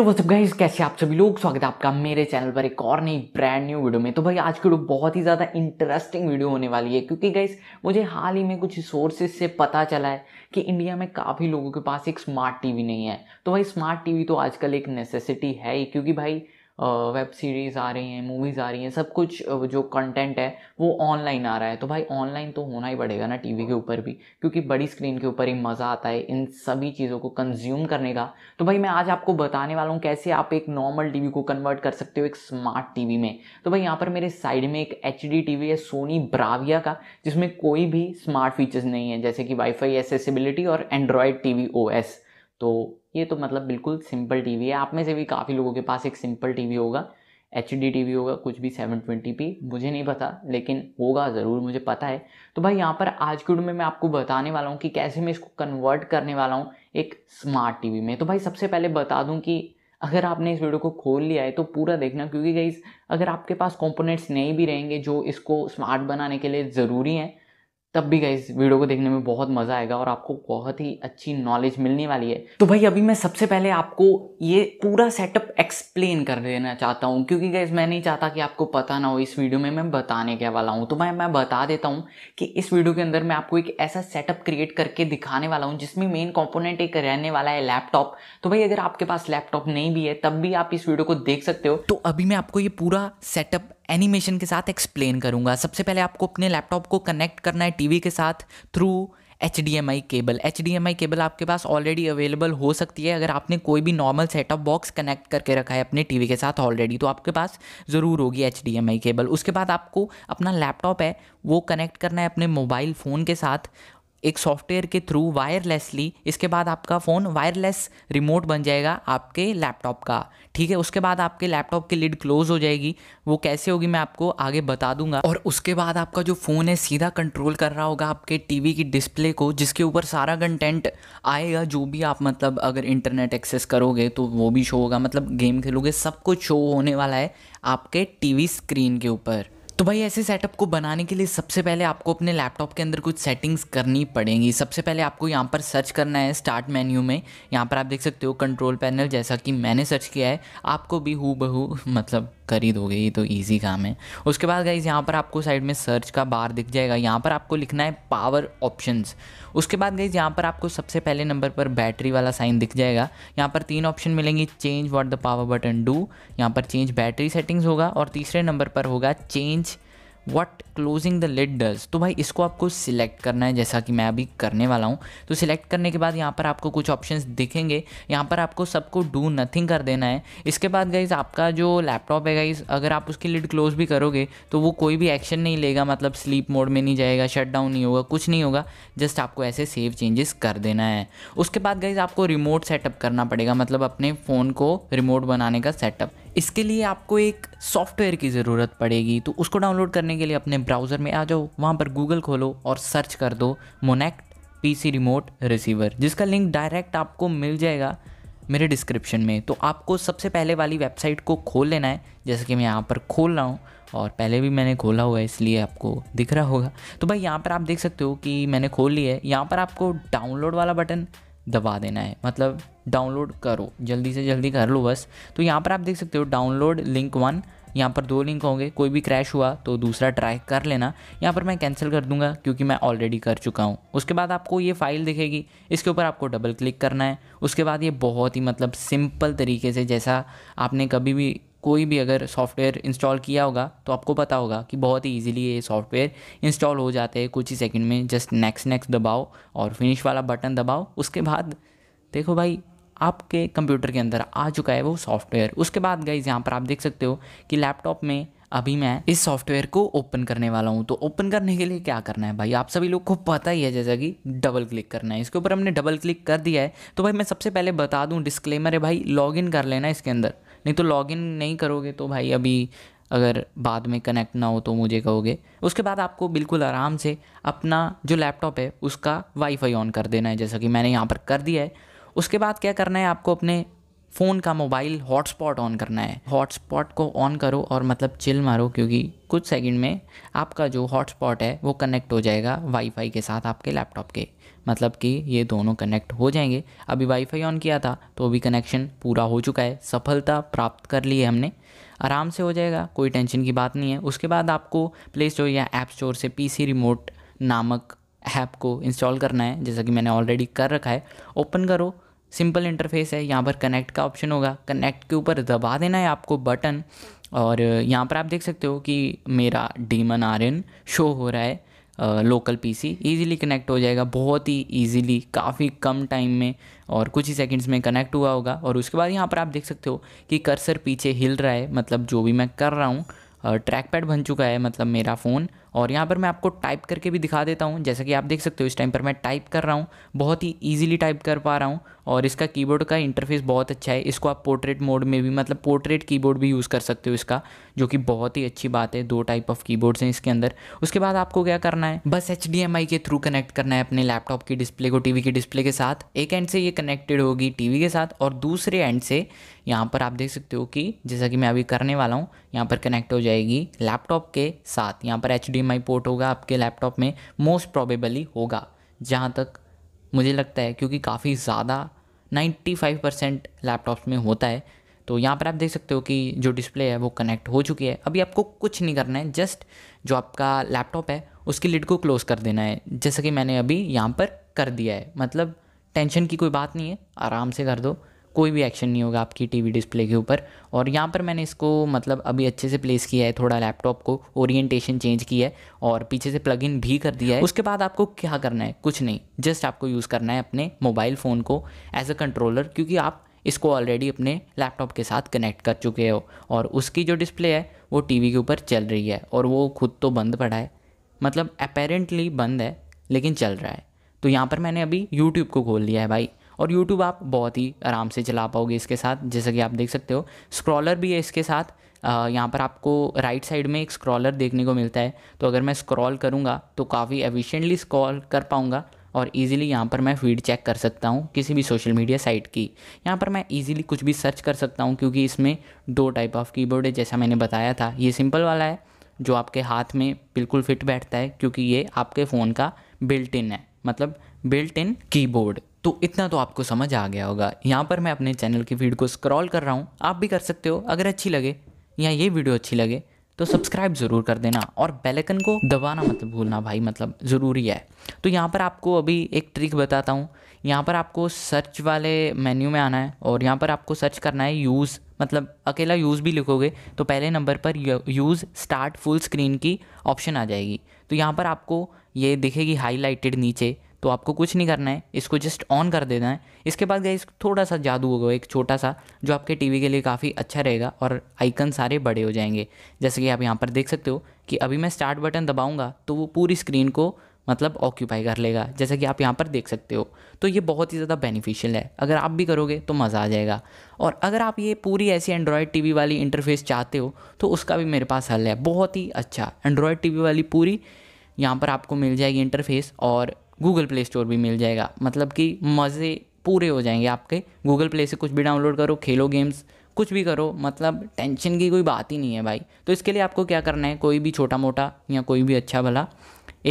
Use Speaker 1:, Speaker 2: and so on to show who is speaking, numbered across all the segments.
Speaker 1: Hello वो सब guys कैसे आप सभी लोग स्वागत है आपका मेरे चैनल पर एक और नई ब्रांड न्यू वीडियो में तो भाई आज की वीडियो तो बहुत ही ज़्यादा इंटरेस्टिंग वीडियो होने वाली है क्योंकि गाइस मुझे हाल ही में कुछ सोर्सेज से पता चला है कि इंडिया में काफ़ी लोगों के पास एक स्मार्ट टीवी नहीं है तो भाई स्मार्ट टीवी तो आजकल एक नेसेसिटी है ही क्योंकि भाई वेब सीरीज़ आ रही हैं मूवीज़ आ रही हैं सब कुछ जो कंटेंट है वो ऑनलाइन आ रहा है तो भाई ऑनलाइन तो होना ही पड़ेगा ना टीवी के ऊपर भी क्योंकि बड़ी स्क्रीन के ऊपर ही मज़ा आता है इन सभी चीज़ों को कंज्यूम करने का तो भाई मैं आज आपको बताने वाला हूँ कैसे आप एक नॉर्मल टीवी को कन्वर्ट कर सकते हो एक स्मार्ट टीवी में तो भाई यहाँ पर मेरे साइड में एक एच टीवी है सोनी ब्राविया का जिसमें कोई भी स्मार्ट फीचर्स नहीं है जैसे कि वाईफाई एसेसिबिलिटी और एंड्रॉयड टी वी तो ये तो मतलब बिल्कुल सिंपल टीवी है आप में से भी काफ़ी लोगों के पास एक सिंपल टीवी होगा एच डी टी होगा कुछ भी सेवन ट्वेंटी पी मुझे नहीं पता लेकिन होगा ज़रूर मुझे पता है तो भाई यहाँ पर आज की वीडियो में मैं आपको बताने वाला हूँ कि कैसे मैं इसको कन्वर्ट करने वाला हूँ एक स्मार्ट टीवी में तो भाई सबसे पहले बता दूँ कि अगर आपने इस वीडियो को खोल लिया है तो पूरा देखना क्योंकि गई अगर आपके पास कंपोनेंट्स नहीं भी रहेंगे जो इसको स्मार्ट बनाने के लिए ज़रूरी हैं तब भी गई वीडियो को देखने में बहुत मज़ा आएगा और आपको बहुत ही अच्छी नॉलेज मिलने वाली है तो भाई अभी मैं सबसे पहले आपको ये पूरा सेटअप एक्सप्लेन कर देना चाहता हूँ क्योंकि गाइज मैं नहीं चाहता कि आपको पता ना हो इस वीडियो में मैं बताने के वाला हूँ तो मैं मैं बता देता हूँ कि इस वीडियो के अंदर मैं आपको एक ऐसा सेटअप क्रिएट करके दिखाने वाला हूँ जिसमें मेन कॉम्पोनेंट एक रहने वाला है लैपटॉप तो भाई अगर आपके पास लैपटॉप नहीं भी है तब भी आप इस वीडियो को देख सकते हो तो अभी मैं आपको ये पूरा सेटअप एनिमेशन के साथ एक्सप्लेन करूँगा सबसे पहले आपको अपने लैपटॉप को कनेक्ट करना है टीवी के साथ through H D M I cable H D M I cable आपके पास ऑलरेडी अवेलेबल हो सकती है अगर आपने कोई भी नॉर्मल सेटअप बॉक्स कनेक्ट करके रखा है अपने टी वी के साथ ऑलरेडी तो आपके पास ज़रूर होगी H D M I cable उसके बाद आपको अपना लैपटॉप है वो कनेक्ट करना है अपने मोबाइल फ़ोन के साथ एक सॉफ्टवेयर के थ्रू वायरलेसली इसके बाद आपका फ़ोन वायरलेस रिमोट बन जाएगा आपके लैपटॉप का ठीक है उसके बाद आपके लैपटॉप की लिड क्लोज हो जाएगी वो कैसे होगी मैं आपको आगे बता दूंगा और उसके बाद आपका जो फ़ोन है सीधा कंट्रोल कर रहा होगा आपके टीवी की डिस्प्ले को जिसके ऊपर सारा कंटेंट आएगा जो भी आप मतलब अगर इंटरनेट एक्सेस करोगे तो वो भी शो होगा मतलब गेम खेलोगे सब कुछ शो होने वाला है आपके टी स्क्रीन के ऊपर तो भाई ऐसे सेटअप को बनाने के लिए सबसे पहले आपको अपने लैपटॉप के अंदर कुछ सेटिंग्स करनी पड़ेंगी सबसे पहले आपको यहाँ पर सर्च करना है स्टार्ट मेन्यू में यहाँ पर आप देख सकते हो कंट्रोल पैनल जैसा कि मैंने सर्च किया है आपको भी हु बहू मतलब ही दोगे ये तो ईजी काम है उसके बाद गाइज यहाँ पर आपको साइड में सर्च का बार दिख जाएगा यहाँ पर आपको लिखना है पावर ऑप्शंस उसके बाद गाइज यहाँ पर आपको सबसे पहले नंबर पर बैटरी वाला साइन दिख जाएगा यहाँ पर तीन ऑप्शन मिलेंगी change what the power button do यहाँ पर चेंज बैटरी सेटिंग्स होगा और तीसरे नंबर पर होगा change what closing the lid does तो भाई इसको आपको सिलेक्ट करना है जैसा कि मैं अभी करने वाला हूँ तो सिलेक्ट करने के बाद यहाँ पर आपको कुछ ऑप्शंस दिखेंगे यहाँ पर आपको सबको डू नथिंग कर देना है इसके बाद गाइज आपका जो लैपटॉप है गाइज अगर आप उसकी लिड क्लोज भी करोगे तो वो कोई भी एक्शन नहीं लेगा मतलब स्लीप मोड में नहीं जाएगा शट डाउन नहीं होगा कुछ नहीं होगा जस्ट आपको ऐसे सेव चेंजेस कर देना है उसके बाद गाइज आपको रिमोट सेटअप करना पड़ेगा मतलब अपने फ़ोन को रिमोट बनाने का सेटअप इसके लिए आपको एक सॉफ्टवेयर की ज़रूरत पड़ेगी तो उसको डाउनलोड करने के लिए अपने ब्राउज़र में आ जाओ वहाँ पर गूगल खोलो और सर्च कर दो मोनेक्ट पीसी रिमोट रिसीवर जिसका लिंक डायरेक्ट आपको मिल जाएगा मेरे डिस्क्रिप्शन में तो आपको सबसे पहले वाली वेबसाइट को खोल लेना है जैसे कि मैं यहाँ पर खोल रहा हूँ और पहले भी मैंने खोला हुआ है इसलिए आपको दिख रहा होगा तो भाई यहाँ पर आप देख सकते हो कि मैंने खोल ली है यहाँ पर आपको डाउनलोड वाला बटन दबा देना है मतलब डाउनलोड करो जल्दी से जल्दी कर लो बस तो यहाँ पर आप देख सकते हो डाउनलोड लिंक वन यहाँ पर दो लिंक होंगे कोई भी क्रैश हुआ तो दूसरा ट्राई कर लेना यहाँ पर मैं कैंसिल कर दूंगा क्योंकि मैं ऑलरेडी कर चुका हूँ उसके बाद आपको ये फाइल दिखेगी इसके ऊपर आपको डबल क्लिक करना है उसके बाद ये बहुत ही मतलब सिंपल तरीके से जैसा आपने कभी भी कोई भी अगर सॉफ्टवेयर इंस्टॉल किया होगा तो आपको पता होगा कि बहुत ही ईजिली ये सॉफ्टवेयर इंस्टॉल हो जाते हैं कुछ ही सेकंड में जस्ट नेक्स्ट नेक्स्ट दबाओ और फिनिश वाला बटन दबाओ उसके बाद देखो भाई आपके कंप्यूटर के अंदर आ चुका है वो सॉफ्टवेयर उसके बाद गई यहाँ पर आप देख सकते हो कि लैपटॉप में अभी मैं इस सॉफ्टवेयर को ओपन करने वाला हूँ तो ओपन करने के लिए क्या करना है भाई आप सभी लोग को पता ही है जैसा कि डबल क्लिक करना है इसके ऊपर हमने डबल क्लिक कर दिया है तो भाई मैं सबसे पहले बता दूँ डिस्क्लेमर है भाई लॉगिन कर लेना इसके अंदर नहीं तो लॉग इन नहीं करोगे तो भाई अभी अगर बाद में कनेक्ट ना हो तो मुझे कहोगे उसके बाद आपको बिल्कुल आराम से अपना जो लैपटॉप है उसका वाईफाई ऑन कर देना है जैसा कि मैंने यहाँ पर कर दिया है उसके बाद क्या करना है आपको अपने फ़ोन का मोबाइल हॉटस्पॉट ऑन करना है हॉटस्पॉट को ऑन करो और मतलब चिल मारो क्योंकि कुछ सेकंड में आपका जो हॉटस्पॉट है वो कनेक्ट हो जाएगा वाईफाई के साथ आपके लैपटॉप के मतलब कि ये दोनों कनेक्ट हो जाएंगे अभी वाईफाई ऑन किया था तो अभी कनेक्शन पूरा हो चुका है सफलता प्राप्त कर ली है हमने आराम से हो जाएगा कोई टेंशन की बात नहीं है उसके बाद आपको प्ले स्टोर या ऐप स्टोर से पीसी रिमोट नामक ऐप को इंस्टॉल करना है जैसा कि मैंने ऑलरेडी कर रखा है ओपन करो सिंपल इंटरफेस है यहाँ पर कनेक्ट का ऑप्शन होगा कनेक्ट के ऊपर दबा देना है आपको बटन और यहाँ पर आप देख सकते हो कि मेरा डीमन आर शो हो रहा है लोकल पीसी इजीली कनेक्ट हो जाएगा बहुत ही इजीली काफ़ी कम टाइम में और कुछ ही सेकंड्स में कनेक्ट हुआ होगा और उसके बाद यहाँ पर आप देख सकते हो कि कर्सर पीछे हिल रहा है मतलब जो भी मैं कर रहा हूँ ट्रैक पैड बन चुका है मतलब मेरा फ़ोन और यहाँ पर मैं आपको टाइप करके भी दिखा देता हूँ जैसा कि आप देख सकते हो इस टाइम पर मैं टाइप कर रहा हूँ बहुत ही ईजिली टाइप कर पा रहा हूँ और इसका कीबोर्ड का इंटरफेस बहुत अच्छा है इसको आप पोर्ट्रेट मोड में भी मतलब पोर्ट्रेट कीबोर्ड भी यूज़ कर सकते हो इसका जो कि बहुत ही अच्छी बात है दो टाइप ऑफ कीबोर्ड्स हैं इसके अंदर उसके बाद आपको क्या करना है बस एच के थ्रू कनेक्ट करना है अपने लैपटॉप की डिस्प्ले को टीवी की डिस्प्ले के साथ एक एंड से ये कनेक्टेड होगी टीवी के साथ और दूसरे एंड से यहाँ पर आप देख सकते हो कि जैसा कि मैं अभी करने वाला हूँ यहाँ पर कनेक्ट हो जाएगी लैपटॉप के साथ यहाँ पर एच पोर्ट होगा आपके लैपटॉप में मोस्ट प्रॉबेबली होगा जहाँ तक मुझे लगता है क्योंकि काफ़ी ज़्यादा 95 परसेंट लैपटॉप्स में होता है तो यहाँ पर आप देख सकते हो कि जो डिस्प्ले है वो कनेक्ट हो चुकी है अभी आपको कुछ नहीं करना है जस्ट जो आपका लैपटॉप है उसकी लिड को क्लोज़ कर देना है जैसा कि मैंने अभी यहाँ पर कर दिया है मतलब टेंशन की कोई बात नहीं है आराम से कर दो कोई भी एक्शन नहीं होगा आपकी टीवी डिस्प्ले के ऊपर और यहाँ पर मैंने इसको मतलब अभी अच्छे से प्लेस किया है थोड़ा लैपटॉप को ओरिएंटेशन चेंज किया है और पीछे से प्लग इन भी कर दिया है उसके बाद आपको क्या करना है कुछ नहीं जस्ट आपको यूज़ करना है अपने मोबाइल फ़ोन को एज अ कंट्रोलर क्योंकि आप इसको ऑलरेडी अपने लैपटॉप के साथ कनेक्ट कर चुके हो और उसकी जो डिस्प्ले है वो टीवी के ऊपर चल रही है और वो खुद तो बंद पड़ा है मतलब अपेरेंटली बंद है लेकिन चल रहा है तो यहाँ पर मैंने अभी यूट्यूब को खोल लिया है भाई और यूट्यूब आप बहुत ही आराम से चला पाओगे इसके साथ जैसा कि आप देख सकते हो स्क्रॉलर भी है इसके साथ यहाँ पर आपको राइट साइड में एक स्क्रॉलर देखने को मिलता है तो अगर मैं स्क्रॉल करूँगा तो काफ़ी एफिशेंटली स्क्रॉल कर पाऊँगा और इजीली यहाँ पर मैं फीड चेक कर सकता हूँ किसी भी सोशल मीडिया साइट की यहाँ पर मैं इजीली कुछ भी सर्च कर सकता हूँ क्योंकि इसमें दो टाइप ऑफ कीबोर्ड है जैसा मैंने बताया था ये सिंपल वाला है जो आपके हाथ में बिल्कुल फिट बैठता है क्योंकि ये आपके फ़ोन का बिल्ट इन है मतलब बिल्ट इन कीबोर्ड तो इतना तो आपको समझ आ गया होगा यहाँ पर मैं अपने चैनल की फीड को स्क्रॉल कर रहा हूँ आप भी कर सकते हो अगर अच्छी लगे या ये वीडियो अच्छी लगे तो सब्सक्राइब ज़रूर कर देना और बेल आइकन को दबाना मत भूलना भाई मतलब ज़रूरी है तो यहाँ पर आपको अभी एक ट्रिक बताता हूँ यहाँ पर आपको सर्च वाले मेन्यू में आना है और यहाँ पर आपको सर्च करना है यूज़ मतलब अकेला यूज़ भी लिखोगे तो पहले नंबर पर यूज़ स्टार्ट फुल स्क्रीन की ऑप्शन आ जाएगी तो यहाँ पर आपको ये दिखेगी हाईलाइटेड नीचे तो आपको कुछ नहीं करना है इसको जस्ट ऑन कर देना है इसके बाद गए थोड़ा सा जादू होगा एक छोटा सा जो आपके टीवी के लिए काफ़ी अच्छा रहेगा और आइकन सारे बड़े हो जाएंगे जैसे कि आप यहाँ पर देख सकते हो कि अभी मैं स्टार्ट बटन दबाऊँगा तो वो पूरी स्क्रीन को मतलब ऑक्यूपाई कर लेगा जैसा कि आप यहाँ पर देख सकते हो तो ये बहुत ही ज़्यादा बेनिफिशियल है अगर आप भी करोगे तो मज़ा आ जाएगा और अगर आप ये पूरी ऐसी एंड्रॉयड टीवी वाली इंटरफेस चाहते हो तो उसका भी मेरे पास हल है बहुत ही अच्छा एंड्रॉयड टीवी वाली पूरी यहाँ पर आपको मिल जाएगी इंटरफेस और गूगल प्ले स्टोर भी मिल जाएगा मतलब कि मज़े पूरे हो जाएंगे आपके गूगल प्ले से कुछ भी डाउनलोड करो खेलो गेम्स कुछ भी करो मतलब टेंशन की कोई बात ही नहीं है भाई तो इसके लिए आपको क्या करना है कोई भी छोटा मोटा या कोई भी अच्छा भला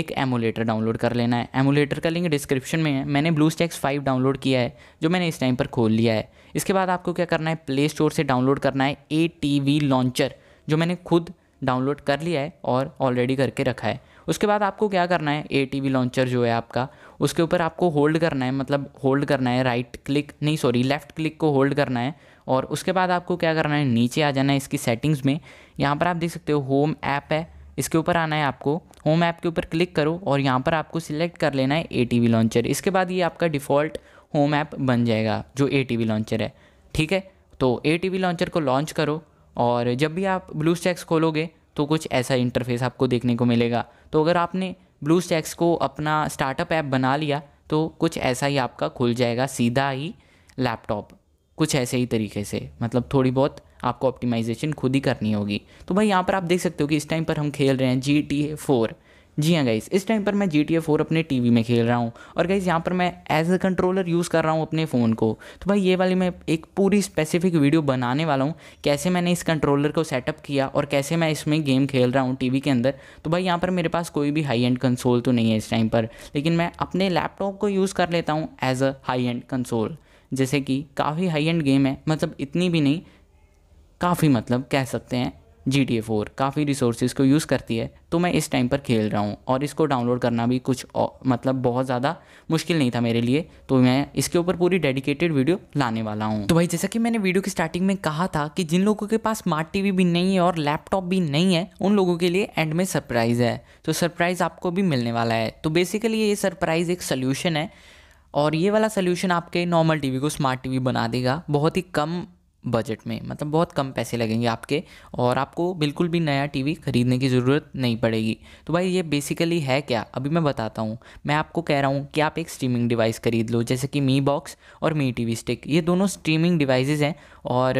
Speaker 1: एक एमुलेटर डाउनलोड कर लेना है एमुलेटर का लिंक डिस्क्रिप्शन में है मैंने ब्लू स्टैक्स फाइव डाउनलोड किया है जो मैंने इस टाइम पर खोल लिया है इसके बाद आपको क्या करना है प्ले स्टोर से डाउनलोड करना है ए टी वी लॉन्चर जो मैंने खुद डाउनलोड कर लिया है और ऑलरेडी करके रखा है उसके बाद आपको क्या करना है ए टी लॉन्चर जो है आपका उसके ऊपर आपको होल्ड करना है मतलब होल्ड करना है राइट क्लिक नहीं सॉरी लेफ्ट क्लिक को होल्ड करना है और उसके बाद आपको क्या करना है नीचे आ जाना है इसकी सेटिंग्स में यहाँ पर आप देख सकते हो होम ऐप है इसके ऊपर आना है आपको होम ऐप के ऊपर क्लिक करो और यहाँ पर आपको सिलेक्ट कर लेना है ए टी लॉन्चर इसके बाद ये आपका डिफ़ॉल्ट होम ऐप बन जाएगा जो ए टी लॉन्चर है ठीक है तो ए टी लॉन्चर को लॉन्च करो और जब भी आप ब्लू स्टैक्स खोलोगे तो कुछ ऐसा इंटरफेस आपको देखने को मिलेगा तो अगर आपने ब्लू स्टैक्स को अपना स्टार्टअप ऐप बना लिया तो कुछ ऐसा ही आपका खुल जाएगा सीधा ही लैपटॉप कुछ ऐसे ही तरीके से मतलब थोड़ी बहुत आपको ऑप्टिमाइजेशन खुद ही करनी होगी तो भाई यहाँ पर आप देख सकते हो कि इस टाइम पर हम खेल रहे हैं G T A four G हाँ गाइज़ इस टाइम पर मैं जी टी ए फोर अपने टी वी में खेल रहा हूँ और गाइज़ यहाँ पर मैं एज अ कंट्रोलर यूज़ कर रहा हूँ अपने फ़ोन को तो भाई ये वाली मैं एक पूरी स्पेसिफिक वीडियो बनाने वाला हूँ कैसे मैंने इस कंट्रोलर को सेटअप किया और कैसे मैं इसमें गेम खेल रहा हूँ टी वी के अंदर तो भाई यहाँ पर मेरे पास कोई भी हाई एंड कंसोल तो नहीं है इस टाइम पर लेकिन मैं अपने लैपटॉप को यूज़ कर लेता हूँ as a high end console जैसे कि काफ़ी हाई एंड गेम है मतलब इतनी भी नहीं काफ़ी मतलब कह सकते हैं जी टी ए फोर काफ़ी रिसोर्सेज को यूज़ करती है तो मैं इस टाइम पर खेल रहा हूँ और इसको डाउनलोड करना भी कुछ और, मतलब बहुत ज़्यादा मुश्किल नहीं था मेरे लिए तो मैं इसके ऊपर पूरी डेडिकेटेड वीडियो लाने वाला हूँ तो भाई जैसा कि मैंने वीडियो की स्टार्टिंग में कहा था कि जिन लोगों के पास स्मार्ट टीवी भी नहीं है और लैपटॉप भी नहीं है उन लोगों के लिए एंड में सरप्राइज़ है तो सरप्राइज़ आपको भी मिलने वाला है तो बेसिकली ये सरप्राइज़ एक सोल्यूशन है और ये वाला सोल्यूशन आपके नॉर्मल टीवी को स्मार्ट टीवी बना देगा बहुत ही कम बजट में मतलब बहुत कम पैसे लगेंगे आपके और आपको बिल्कुल भी नया टीवी ख़रीदने की ज़रूरत नहीं पड़ेगी तो भाई ये बेसिकली है क्या अभी मैं बताता हूँ मैं आपको कह रहा हूँ कि आप एक स्ट्रीमिंग डिवाइस ख़रीद लो जैसे कि मी बॉक्स और मी टी स्टिक ये दोनों स्ट्रीमिंग डिवाइसेज हैं और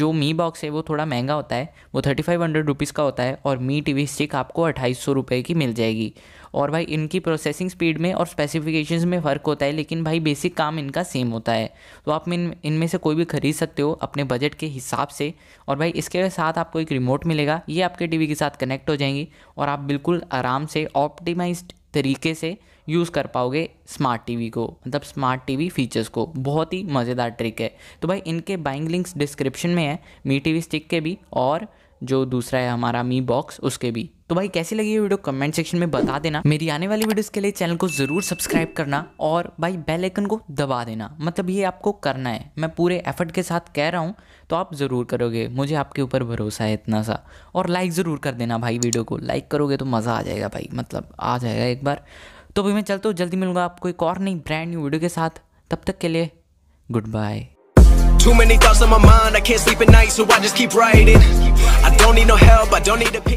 Speaker 1: जो मी बॉक्स है वो थोड़ा महंगा होता है वो थर्टी फाइव हंड्रेड रुपीज़ का होता है और मी टी स्टिक आपको अट्ठाईस सौ रुपये की मिल जाएगी और भाई इनकी प्रोसेसिंग स्पीड में और स्पेसिफिकेशंस में फ़र्क होता है लेकिन भाई बेसिक काम इनका सेम होता है तो आप इन इनमें से कोई भी खरीद सकते हो अपने बजट के हिसाब से और भाई इसके साथ आपको एक रिमोट मिलेगा ये आपके टीवी के साथ कनेक्ट हो जाएंगी और आप बिल्कुल आराम से ऑप्टिमाइज तरीके से यूज़ कर पाओगे स्मार्ट टीवी को मतलब स्मार्ट टीवी फीचर्स को बहुत ही मज़ेदार ट्रिक है तो भाई इनके बाइंग लिंक्स डिस्क्रिप्शन में है मी टी स्टिक के भी और जो दूसरा है हमारा मी बॉक्स उसके भी तो भाई कैसी लगी ये वीडियो कमेंट सेक्शन में बता देना मेरी आने वाली वीडियोस के लिए चैनल को ज़रूर सब्सक्राइब करना और भाई बेल आइकन को दबा देना मतलब ये आपको करना है मैं पूरे एफर्ट के साथ कह रहा हूँ तो आप ज़रूर करोगे मुझे आपके ऊपर भरोसा है इतना सा और लाइक ज़रूर कर देना भाई वीडियो को लाइक करोगे तो मज़ा आ जाएगा भाई मतलब आ जाएगा एक बार तो भाई मैं चलता हूँ जल्दी मिलूंगा आपको एक और नई ब्रांड न्यू वीडियो के साथ तब तक के लिए good bye Too many thoughts on my mind, I can't sleep at night, so I just keep writing. I don't need no help, I don't need opinion.